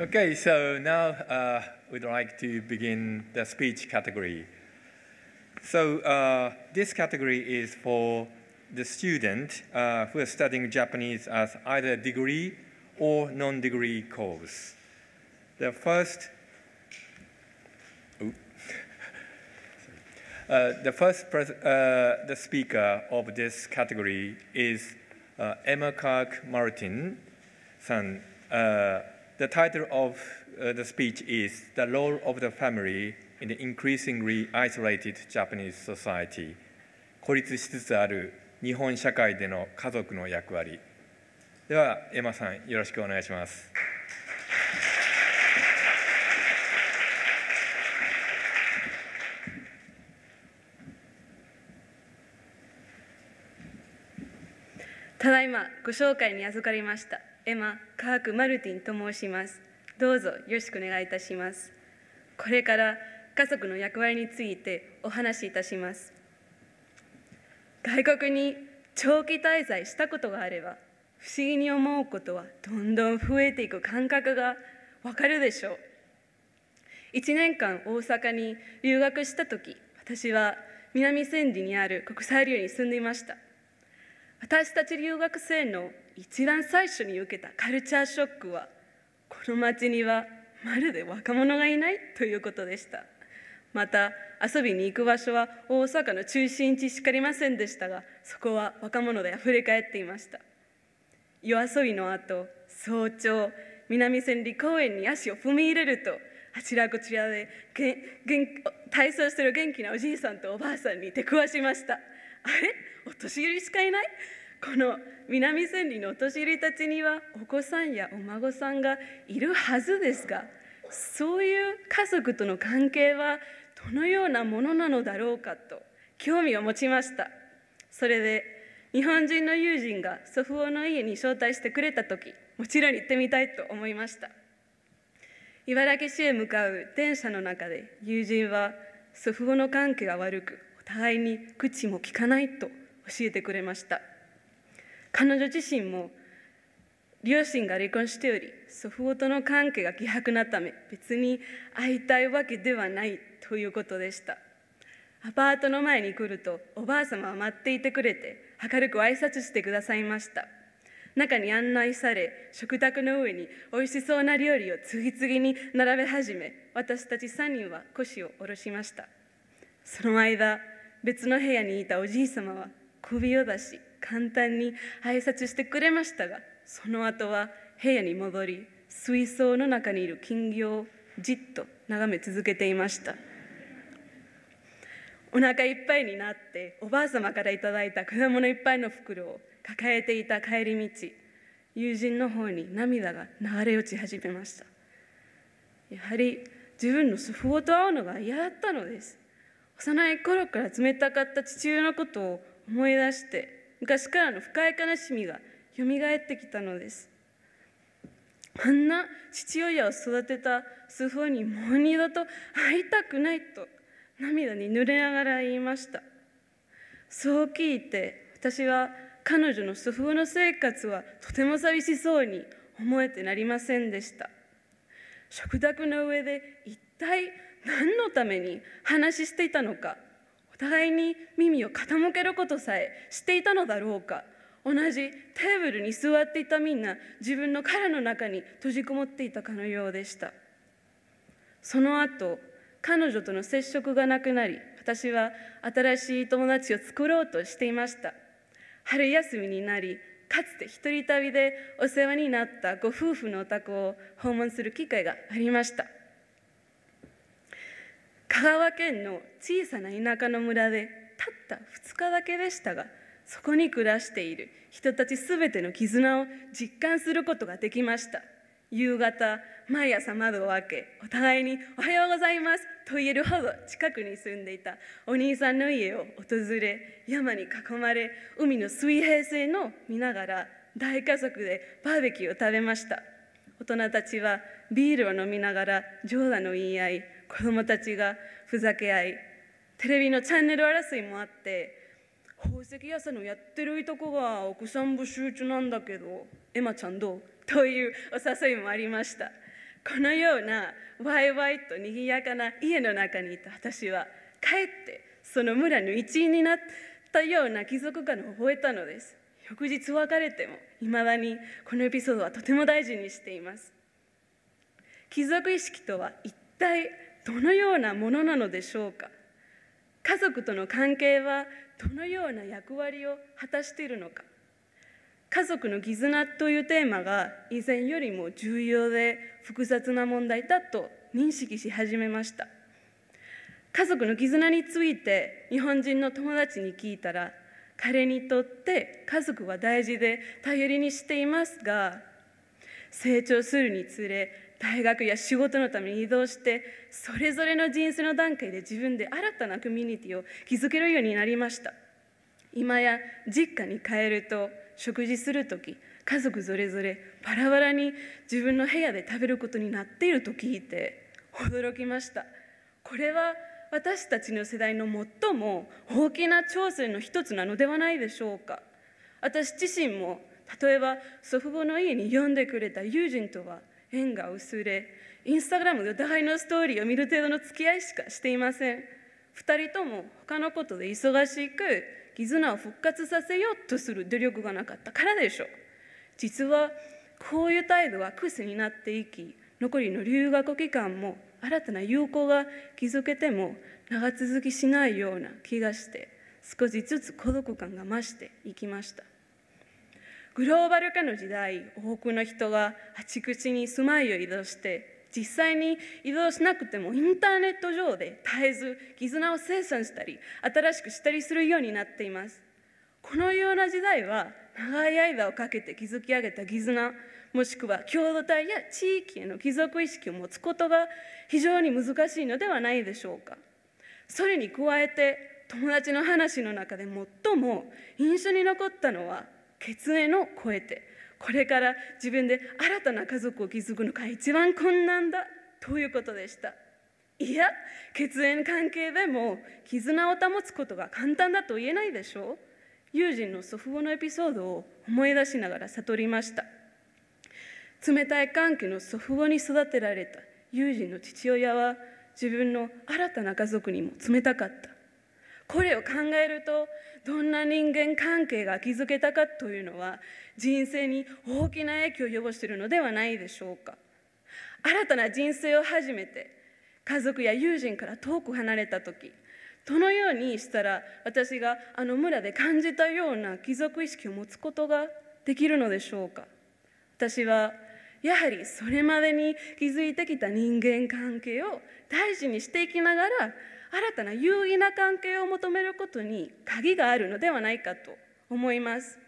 Okay, so now uh, we'd like to begin the speech category. So uh, this category is for the student uh, who is studying Japanese as either degree or non-degree course. The first, uh, the first uh, the speaker of this category is uh, Emma Kirk Martin, san, The title of uh, the speech is The Role of the Family in the Increasingly Isolated Japanese Society 孤立しつつある日本社会での家族の役割ではエマさんよろしくお願いします。ただいまご紹介に預かりましたエマ・カーク・マルティンと申します。どうぞよろしくお願いいたします。これから家族の役割についてお話しいたします。外国に長期滞在したことがあれば、不思議に思うことはどんどん増えていく感覚がわかるでしょう。1年間大阪に留学した時、私は南千里にある国際寮に住んでいました。私たち留学生の一番最初に受けたカルチャーショックはこの町にはまるで若者がいないということでしたまた遊びに行く場所は大阪の中心地しかありませんでしたがそこは若者であふれ返っていました夜遊びの後早朝南千里公園に足を踏み入れるとあちらこちらでげげん体操してる元気なおじいさんとおばあさんに出くわしましたあれお年寄りしかいないこの南千里のお年寄りたちにはお子さんやお孫さんがいるはずですがそういう家族との関係はどのようなものなのだろうかと興味を持ちましたそれで日本人の友人が祖父母の家に招待してくれた時もちろん行ってみたいと思いました茨城市へ向かう電車の中で友人は祖父母の関係が悪くお互いに口も聞かないと教えてくれました彼女自身も両親が離婚しており祖父母との関係が希薄なため別に会いたいわけではないということでしたアパートの前に来るとおばあ様は待っていてくれて明るく挨拶してくださいました中に案内され食卓の上においしそうな料理を次々に並べ始め私たち3人は腰を下ろしましたその間別の部屋にいたおじい様は首を出し簡単に挨拶してくれましたがその後は部屋に戻り水槽の中にいる金魚をじっと眺め続けていましたお腹いっぱいになっておばあ様からいただいた果物いっぱいの袋を抱えていた帰り道友人の方に涙が流れ落ち始めましたやはり自分の祖父母と会うのが嫌だったのです幼い頃から冷たかった父親のことを思い出して昔からの深い悲しみがよみがえってきたのですあんな父親を育てた祖父にもう二度と会いたくないと涙に濡れながら言いましたそう聞いて私は彼女の祖父の生活はとても寂しそうに思えてなりませんでした食卓の上で一体何のために話していたのか互に耳を傾けることさえっていたのだろうか同じテーブルに座っていたみんな自分の殻の中に閉じこもっていたかのようでしたその後彼女との接触がなくなり私は新しい友達を作ろうとしていました春休みになりかつて一人旅でお世話になったご夫婦のお宅を訪問する機会がありました香川県の小さな田舎の村でたった2日だけでしたがそこに暮らしている人たち全ての絆を実感することができました夕方毎朝窓を開けお互いに「おはようございます」と言えるほど近くに住んでいたお兄さんの家を訪れ山に囲まれ海の水平線を見ながら大家族でバーベキューを食べました大人たちはビールを飲みながら冗談の言い合い子どもたちがふざけ合いテレビのチャンネル争いもあって宝石屋さんのやってるいとこが奥さん募集中なんだけどエマちゃんどうというお誘いもありましたこのようなワイワイとにぎやかな家の中にいた私はかえってその村の一員になったような貴族感を覚えたのです翌日別れてもいまだにこのエピソードはとても大事にしています貴族意識とは一体どのようなものなのでしょうか家族との関係はどのような役割を果たしているのか家族の絆というテーマが以前よりも重要で複雑な問題だと認識し始めました家族の絆について日本人の友達に聞いたら彼にとって家族は大事で頼りにしていますが成長するにつれ大学や仕事のために移動してそれぞれの人生の段階で自分で新たなコミュニティを築けるようになりました今や実家に帰ると食事する時家族それぞれバラバラに自分の部屋で食べることになっていると聞いて驚きましたこれは私たちの世代の最も大きな挑戦の一つなのではないでしょうか私自身も例えば祖父母の家に呼んでくれた友人とは縁が薄れインスタグラムでお互いのストーリーを見る程度の付き合いしかしていません2人とも他のことで忙しく絆を復活させようとする努力がなかったからでしょう実はこういう態度は癖になっていき残りの留学期間も新たな友好が築けても長続きしないような気がして少しずつ孤独感が増していきましたグローバル化の時代、多くの人があちこちに住まいを移動して、実際に移動しなくてもインターネット上で絶えず絆を生産したり、新しくしたりするようになっています。このような時代は、長い間をかけて築き上げた絆、もしくは共同体や地域への帰属意識を持つことが非常に難しいのではないでしょうか。それに加えて、友達の話の中で最も印象に残ったのは、血縁を超えてこれから自分で新たな家族を築くのが一番困難だということでしたいや血縁関係でも絆を保つことが簡単だと言えないでしょう友人の祖父母のエピソードを思い出しながら悟りました冷たい関係の祖父母に育てられた友人の父親は自分の新たな家族にも冷たかったこれを考えるとどんな人間関係が築けたかというのは人生に大きな影響を及ぼしているのではないでしょうか新たな人生を始めて家族や友人から遠く離れた時どのようにしたら私があの村で感じたような貴族意識を持つことができるのでしょうか私はやはりそれまでに築いてきた人間関係を大事にしていきながら新たな有意な関係を求めることに鍵があるのではないかと思います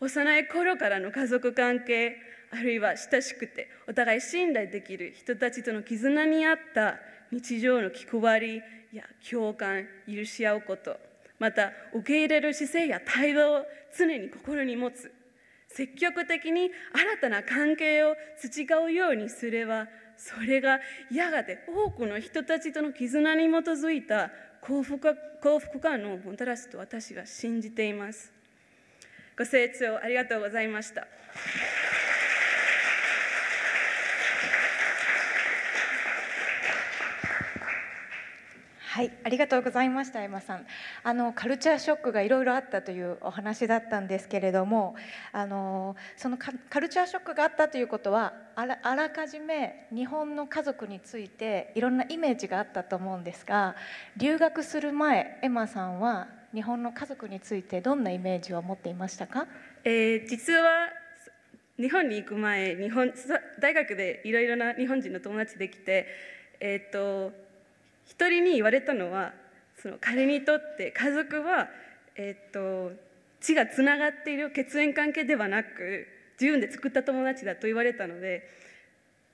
幼い頃からの家族関係あるいは親しくてお互い信頼できる人たちとの絆にあった日常の気配りや共感許し合うことまた受け入れる姿勢や態度を常に心に持つ積極的に新たな関係を培うようにすればそれがやがて多くの人たちとの絆に基づいた幸福幸福感のもたらすと私は信じています。ご清聴ありがとうございました。はいありがとうございました山さんあのカルチャーショックがいろいろあったというお話だったんですけれどもあのそのカルチャーショックがあったということはあらあらかじめ日本の家族についていろんなイメージがあったと思うんですが留学する前エマさんは日本の家族についてどんなイメージを持っていましたか、えー、実は日本に行く前日本大学でいろいろな日本人の友達できて、えーと一人に言われたのはその彼にとって家族は、えー、っと血がつながっている血縁関係ではなく自由で作った友達だと言われたので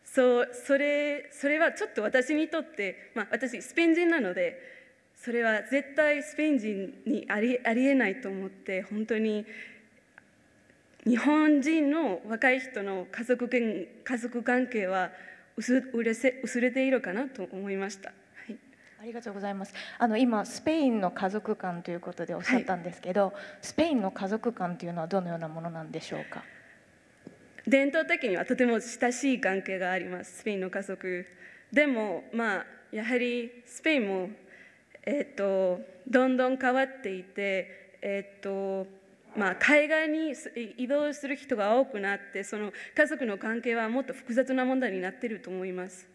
そうそれそれはちょっと私にとって、まあ、私スペイン人なのでそれは絶対スペイン人にありありえないと思って本当に日本人の若い人の家族家族関係は薄薄れているかなと思いました。ありがとうございます。あの今スペインの家族観ということでおっしゃったんですけど、はい、スペインの家族観というのはどのようなものなんでしょうか。伝統的にはとても親しい関係があります。スペインの家族。でもまあやはりスペインもえっ、ー、とどんどん変わっていてえっ、ー、と。まあ、海外に移動する人が多くなってその家族の関係はもっと複雑な問題になっていると思います。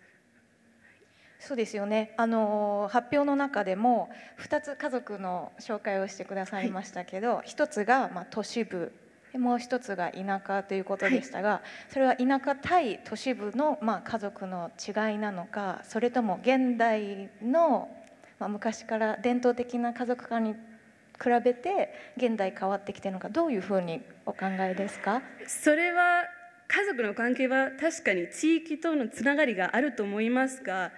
そうですよねあの発表の中でも2つ家族の紹介をしてくださいましたけど、はい、1つが、まあ、都市部もう1つが田舎ということでしたが、はい、それは田舎対都市部の、まあ、家族の違いなのかそれとも現代の、まあ、昔から伝統的な家族観に比べて現代変わってきてるのかどういうふうにお考えですかそれは家族の関係は確かに地域とのつながりがあると思いますが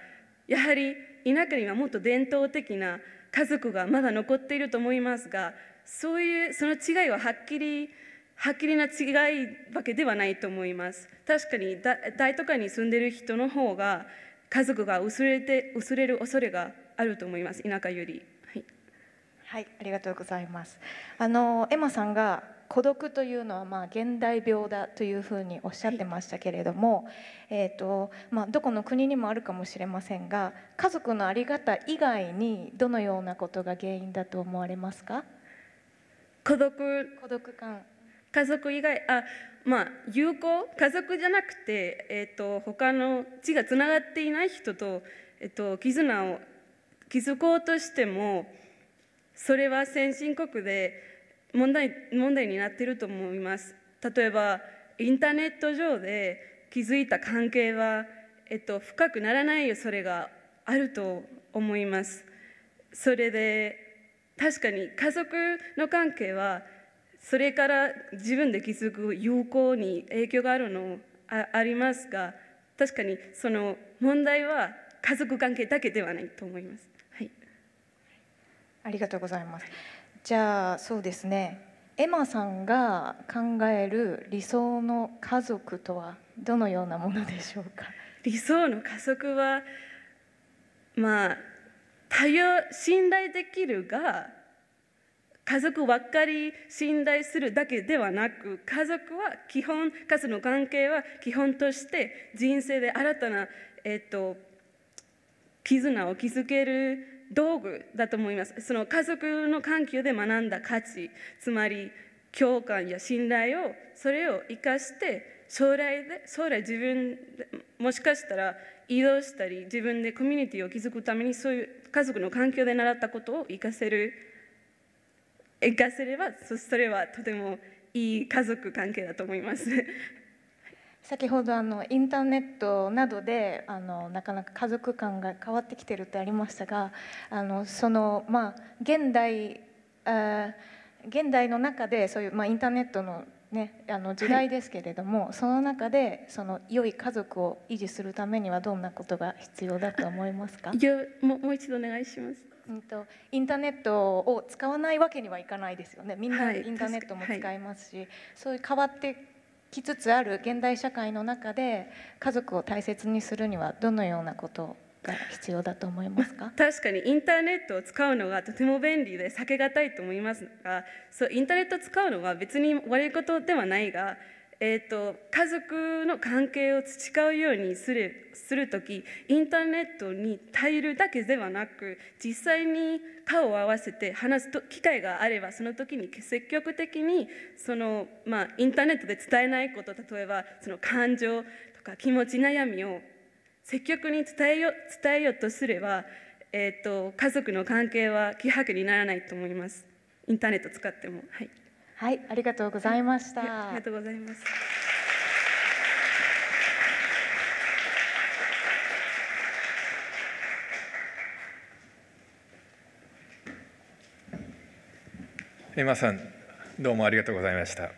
やはり田舎にはもっと伝統的な家族がまだ残っていると思いますがそういうその違いははっきりはっきりな違いわけではないと思います確かに大都会に住んでる人の方が家族が薄れて薄れる恐れがあると思います田舎より、はい、はい、ありがとうございますあのエマさんが孤独というのはまあ現代病だというふうにおっしゃってましたけれども、はい、えーとまあ、どこの国にもあるかもしれませんが家族のありがた以外にどのようなことが原因だと思われますか孤独孤独感家族以外あまあ友好家族じゃなくて、えーと、他の血がつながっていない人と,、えーと絆を築こうとしてもそれは先進国で問題問題になっていると思います例えばインターネット上で気づいた関係は、えっと、深くならないそれがあると思いますそれで確かに家族の関係はそれから自分で気づく友好に影響があるのあありますが確かにその問題は家族関係だけではないと思います。はい、ありがとうございます。じゃあそうですねエマさんが考える理想の家族とはどのようなものでしょうか理想の家族はまあ多様信頼できるが家族ばっかり信頼するだけではなく家族は基本家族の関係は基本として人生で新たな、えっと、絆を築ける道具だと思いますその家族の環境で学んだ価値つまり共感や信頼をそれを生かして将来で将来自分もしかしたら移動したり自分でコミュニティを築くためにそういう家族の環境で習ったことを生かせる生かせればそれはとてもいい家族関係だと思います。先ほどあのインターネットなどであのなかなか家族感が変わってきてるってありましたがあのそのまあ現代あ現代の中でそういうまあインターネットのね、あの時代ですけれども、はい、その中でその良い家族を維持するためにはどんなことが必要だと思いますかももう一度お願いします、うんと、とインターネットを使わないわけにはいかないですよねみんなインターネットも使いますし、はい、そういう変わってきつつある現代社会の中で家族を大切にするにはどのようなことが必要だと思いますか 確かにインターネットを使うのがとても便利で避けがたいと思いますがそうインターネットを使うのは別に悪いことではないがえーと、家族の関係を培うようにするする時インターネットに頼るだけではなく実際に顔を合わせて話す機会があればその時に積極的にその、まあ、インターネットで伝えないこと例えばその感情とか気持ち悩みを積極に伝えよ伝えようとすれば、えーと家族の関係は希薄にならないと思いますインターネット使っても。はいはい、ありがとうございました。はい、ありがとうございます。皆さんどうもありがとうございました。